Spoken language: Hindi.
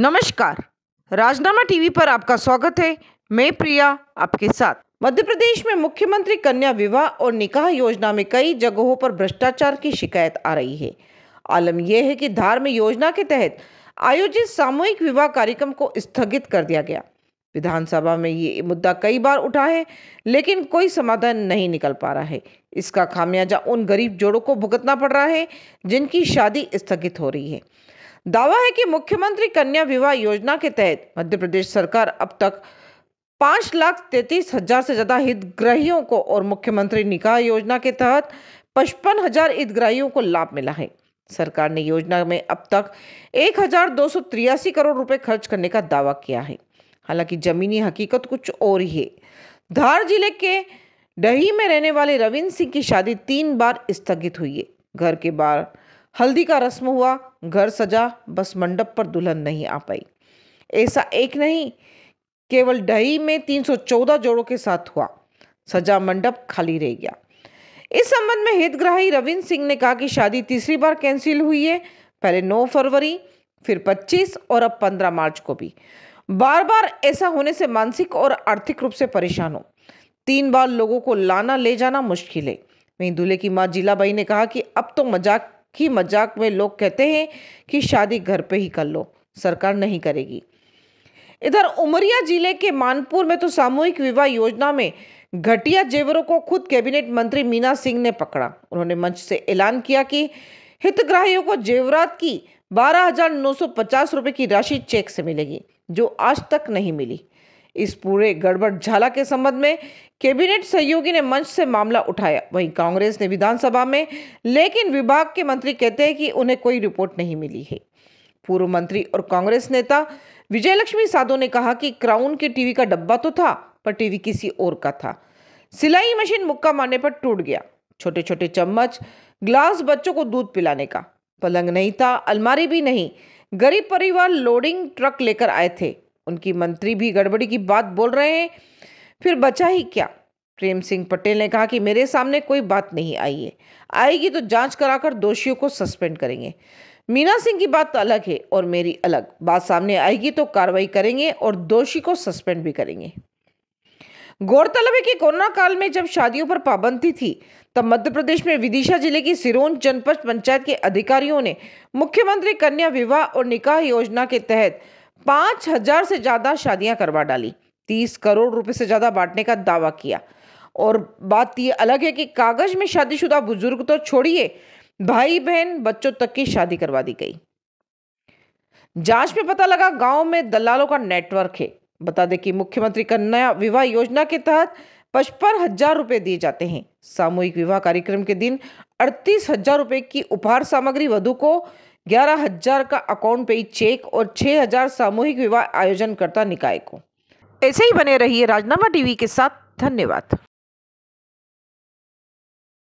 नमस्कार राजनामा टीवी पर आपका स्वागत है मैं प्रिया आपके साथ मध्य प्रदेश में मुख्यमंत्री कन्या विवाह और निकाह योजना में कई जगहों पर भ्रष्टाचार की शिकायत आ रही है आलम यह है कि धार्म योजना के तहत आयोजित सामूहिक विवाह कार्यक्रम को स्थगित कर दिया गया विधानसभा में ये मुद्दा कई बार उठा है लेकिन कोई समाधान नहीं निकल पा रहा है इसका खामियाजा उन गरीब जोड़ों को भुगतना पड़ रहा है जिनकी शादी स्थगित हो रही है दावा है कि मुख्यमंत्री कन्या विवाह योजना के तहत मध्य प्रदेश सरकार अब तक पांच लाख तैतीस हजार से ज़्यादा हितग्राहियों को और मुख्यमंत्री निकाह योजना के तहत पचपन हजार हितग्राहियों को लाभ मिला है सरकार ने योजना में अब तक एक हजार दो सौ तिरासी करोड़ रुपए खर्च करने का दावा किया है हालांकि जमीनी हकीकत कुछ और ही है धार जिले के डही में रहने वाले रविंद्र सिंह की शादी तीन बार स्थगित हुई है घर के बाहर हल्दी का रस्म हुआ घर सजा बस मंडप पर दुल्हन नहीं आ पाई ऐसा एक नहीं केवल डही में 314 जोड़ों के साथ हुआ सजा मंडप खाली रह गया इस संबंध में हितग्राही रविंद्र सिंह ने कहा कि शादी तीसरी बार कैंसिल हुई है पहले 9 फरवरी फिर 25 और अब 15 मार्च को भी बार बार ऐसा होने से मानसिक और आर्थिक रूप से परेशान हो तीन बार लोगों को लाना ले जाना मुश्किल है वहीं दूल्हे की मां जिलाबाई ने कहा कि अब तो मजाक की मजाक में लोग कहते हैं कि शादी घर पे ही कर लो सरकार नहीं करेगी इधर उमरिया जिले के मानपुर में तो सामूहिक विवाह योजना में घटिया जेवरों को खुद कैबिनेट मंत्री मीना सिंह ने पकड़ा उन्होंने मंच से ऐलान किया कि हितग्राहियों को जेवरात की बारह हजार नौ सौ पचास रुपए की राशि चेक से मिलेगी जो आज तक नहीं मिली इस पूरे गड़बड़ झाला के संबंध में कैबिनेट सहयोगी ने मंच से मामला उठाया वहीं कांग्रेस ने विधानसभा में लेकिन विभाग के मंत्री कहते हैं कि उन्हें कोई रिपोर्ट नहीं मिली है पूर्व मंत्री और कांग्रेस नेता विजयलक्ष्मी साधो ने कहा कि क्राउन के टीवी का डब्बा तो था पर टीवी किसी और का था सिलाई मशीन मुक्का मारने पर टूट गया छोटे छोटे चम्मच ग्लास बच्चों को दूध पिलाने का पलंग नहीं था अलमारी भी नहीं गरीब परिवार लोडिंग ट्रक लेकर आए थे उनकी मंत्री भी गड़बड़ी की बात बोल रहे हैं फिर बचा ही क्या प्रेम सिंह पटेल ने कहा कि मेरे सामने कोई बात नहीं आई है आएगी तो जांच कराकर दोषियों को सस्पेंड करेंगे मीना सिंह की बात अलग है और मेरी अलग बात सामने आएगी तो कार्रवाई करेंगे और दोषी को सस्पेंड भी करेंगे गौरतलब है कि कोरोना काल में जब शादियों पर पाबंदी थी तब मध्य प्रदेश में विदिशा जिले की सिरोन जनपद पंचायत के अधिकारियों ने मुख्यमंत्री कन्या विवाह और निकाह योजना के तहत पांच हजार से ज़्यादा शादियां करवा डाली तीस करोड़ रुपए से ज़्यादा बांटने का दावा किया और बात ये अलग है कि कागज में शादीशुदा बुजुर्ग तो छोड़िए भाई बहन बच्चों तक की शादी करवा दी गई जांच में पता लगा गांव में दलालों का नेटवर्क है बता दें कि मुख्यमंत्री कन्या विवाह योजना के तहत पचपन हजार रुपये दिए जाते हैं सामूहिक विवाह कार्यक्रम के दिन अड़तीस हजार रुपये की उपहार सामग्री वधु को ग्यारह हजार का अकाउंट पे चेक और छह हजार सामूहिक विवाह आयोजन करता निकाय को ऐसे ही बने रहिए राजनामा टीवी के साथ धन्यवाद